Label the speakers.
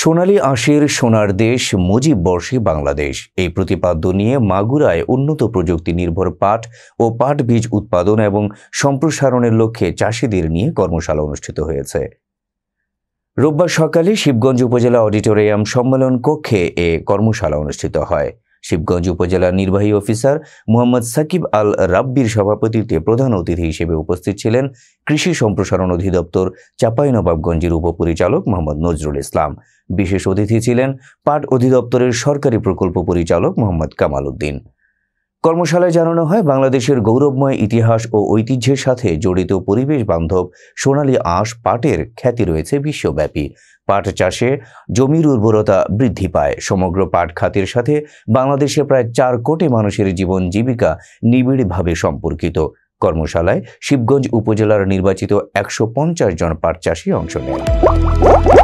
Speaker 1: সোনালি আঁশের সোনার দেশ মুজিব বর্ষে বাংলাদেশ এই প্রতিপাদ্য নিয়ে মাগুরায় উন্নত প্রযুক্তি নির্ভর পাট ও পাট বীজ উৎপাদন এবং সম্প্রসারণের লক্ষ্যে চাষিদের নিয়ে কর্মশালা অনুষ্ঠিত হয়েছে রোববার সকালে শিবগঞ্জ উপজেলা অডিটোরিয়াম সম্মেলন কক্ষে এ কর্মশালা অনুষ্ঠিত হয় শিবগঞ্জ উপজেলার নির্বাহী অফিসার মোহাম্মদ সাকিব আল রাব্বির সভাপতিত্বে প্রধান অতিথি হিসেবে উপস্থিত ছিলেন কৃষি সম্প্রসারণ অধিদপ্তর নবাবগঞ্জের উপপরিচালক মোহাম্মদ নজরুল ইসলাম বিশেষ অতিথি ছিলেন পাট অধিদপ্তরের সরকারি প্রকল্প পরিচালক মোহাম্মদ কামাল উদ্দিন কর্মশালায় জানানো হয় বাংলাদেশের গৌরবময় ইতিহাস ও ঐতিহ্যের সাথে জড়িত পরিবেশ বান্ধব সোনালী আঁশ পাটের খ্যাতি রয়েছে বিশ্বব্যাপী পাট চাষে জমির উর্বরতা বৃদ্ধি পায় সমগ্র পাট খাতের সাথে বাংলাদেশে প্রায় চার কোটি মানুষের জীবন জীবিকা নিবিড়ভাবে সম্পর্কিত কর্মশালায় শিবগঞ্জ উপজেলার নির্বাচিত একশো জন পাট চাষি অংশ নেয়